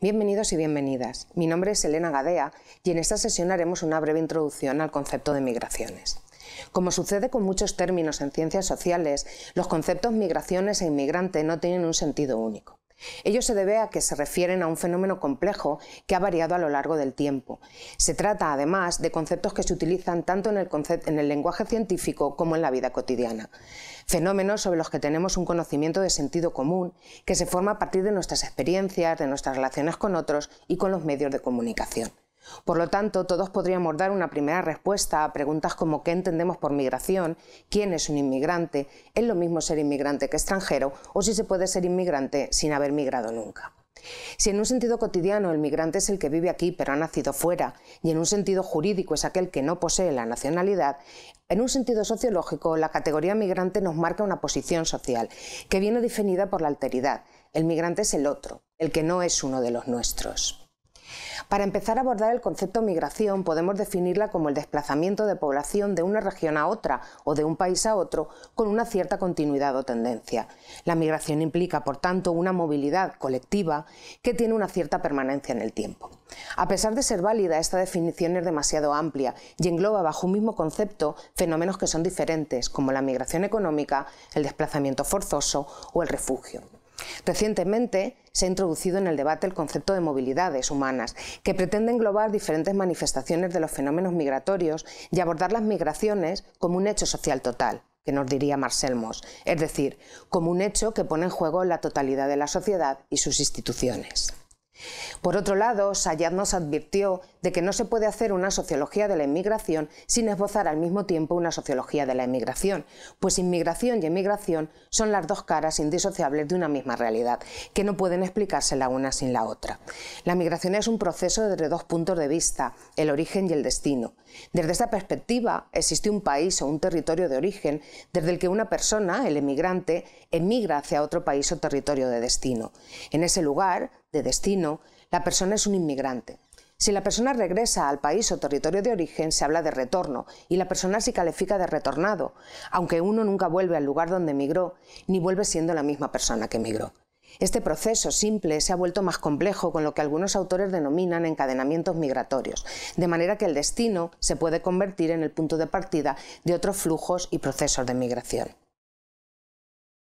Bienvenidos y bienvenidas. Mi nombre es Elena Gadea y en esta sesión haremos una breve introducción al concepto de migraciones. Como sucede con muchos términos en ciencias sociales, los conceptos migraciones e inmigrante no tienen un sentido único. Ello se debe a que se refieren a un fenómeno complejo que ha variado a lo largo del tiempo. Se trata, además, de conceptos que se utilizan tanto en el, en el, lenguaje científico como en la vida cotidiana. Fenómenos sobre los que tenemos un conocimiento de sentido común que se forma a partir de nuestras experiencias, de nuestras relaciones con otros y con los medios de comunicación. Por lo tanto, todos podríamos dar una primera respuesta a preguntas como qué entendemos por migración, quién es un inmigrante, es lo mismo ser inmigrante que extranjero o si se puede ser inmigrante sin haber migrado nunca. Si en un sentido cotidiano el migrante es el que vive aquí pero ha nacido fuera, y en un sentido jurídico es aquel que no posee la nacionalidad, en un sentido sociológico la categoría migrante nos marca una posición social, que viene definida por la alteridad. El migrante es el otro, el que no es uno de los nuestros. Para empezar a abordar el concepto migración, podemos definirla como el desplazamiento de población de una región a otra o de un país a otro con una cierta continuidad o tendencia. La migración implica, por tanto, una movilidad colectiva que tiene una cierta permanencia en el tiempo. A pesar de ser válida, esta definición es demasiado amplia y engloba bajo un mismo concepto fenómenos que son diferentes, como la migración económica, el desplazamiento forzoso o el refugio. Recientemente se ha introducido en el debate el concepto de movilidades humanas, que pretende englobar diferentes manifestaciones de los fenómenos migratorios y abordar las migraciones como un hecho social total, que nos diría Marcel Mos, es decir, como un hecho que pone en juego la totalidad de la sociedad y sus instituciones. Por otro lado, Sayad nos advirtió de que no se puede hacer una sociología de la inmigración sin esbozar al mismo tiempo una sociología de la inmigración, pues inmigración y emigración son las dos caras indisociables de una misma realidad, que no pueden explicarse la una sin la otra. La migración es un proceso desde dos puntos de vista, el origen y el destino. Desde esta perspectiva, existe un país o un territorio de origen desde el que una persona, el emigrante, emigra hacia otro país o territorio de destino. En ese lugar, de destino, la persona es un inmigrante. Si la persona regresa al país o territorio de origen, se habla de retorno, y la persona se califica de retornado, aunque uno nunca vuelve al lugar donde emigró, ni vuelve siendo la misma persona que emigró. Este proceso simple se ha vuelto más complejo con lo que algunos autores denominan encadenamientos migratorios, de manera que el destino se puede convertir en el punto de partida de otros flujos y procesos de migración.